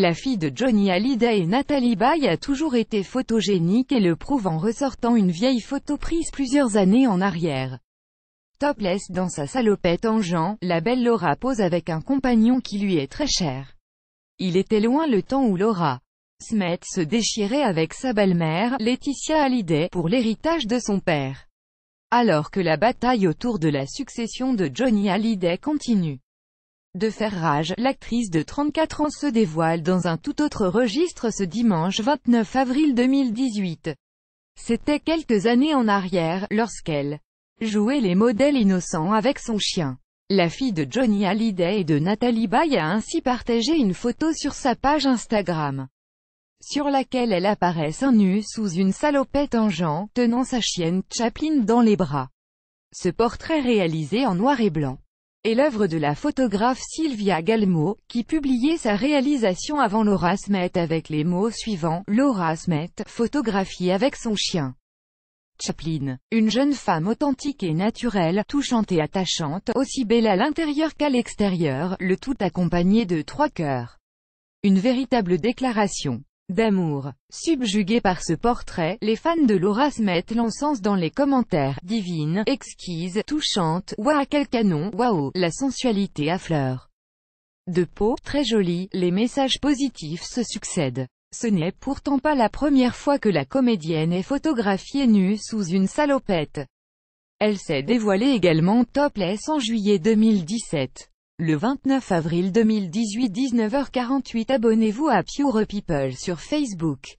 La fille de Johnny Hallyday et Nathalie Baye a toujours été photogénique et le prouve en ressortant une vieille photo prise plusieurs années en arrière. Topless dans sa salopette en jean, la belle Laura pose avec un compagnon qui lui est très cher. Il était loin le temps où Laura Smet se déchirait avec sa belle-mère, Laetitia Hallyday, pour l'héritage de son père. Alors que la bataille autour de la succession de Johnny Hallyday continue. De faire rage, l'actrice de 34 ans se dévoile dans un tout autre registre ce dimanche 29 avril 2018. C'était quelques années en arrière, lorsqu'elle jouait les modèles innocents avec son chien. La fille de Johnny Hallyday et de Nathalie Baye a ainsi partagé une photo sur sa page Instagram, sur laquelle elle apparaît seins nu sous une salopette en jean, tenant sa chienne Chaplin dans les bras. Ce portrait réalisé en noir et blanc et l'œuvre de la photographe Sylvia Galmo, qui publiait sa réalisation avant Laura Smith avec les mots suivants, Laura Smith, photographie avec son chien. Chaplin, une jeune femme authentique et naturelle, touchante et attachante, aussi belle à l'intérieur qu'à l'extérieur, le tout accompagné de trois cœurs. Une véritable déclaration d'amour. Subjugués par ce portrait, les fans de Laura se mettent l'encens dans les commentaires, divine, exquise, touchante, waouh quel canon, waouh, la sensualité affleure. De peau, très jolie, les messages positifs se succèdent. Ce n'est pourtant pas la première fois que la comédienne est photographiée nue sous une salopette. Elle s'est dévoilée également topless en juillet 2017. Le 29 avril 2018 19h48 Abonnez-vous à Pure People sur Facebook.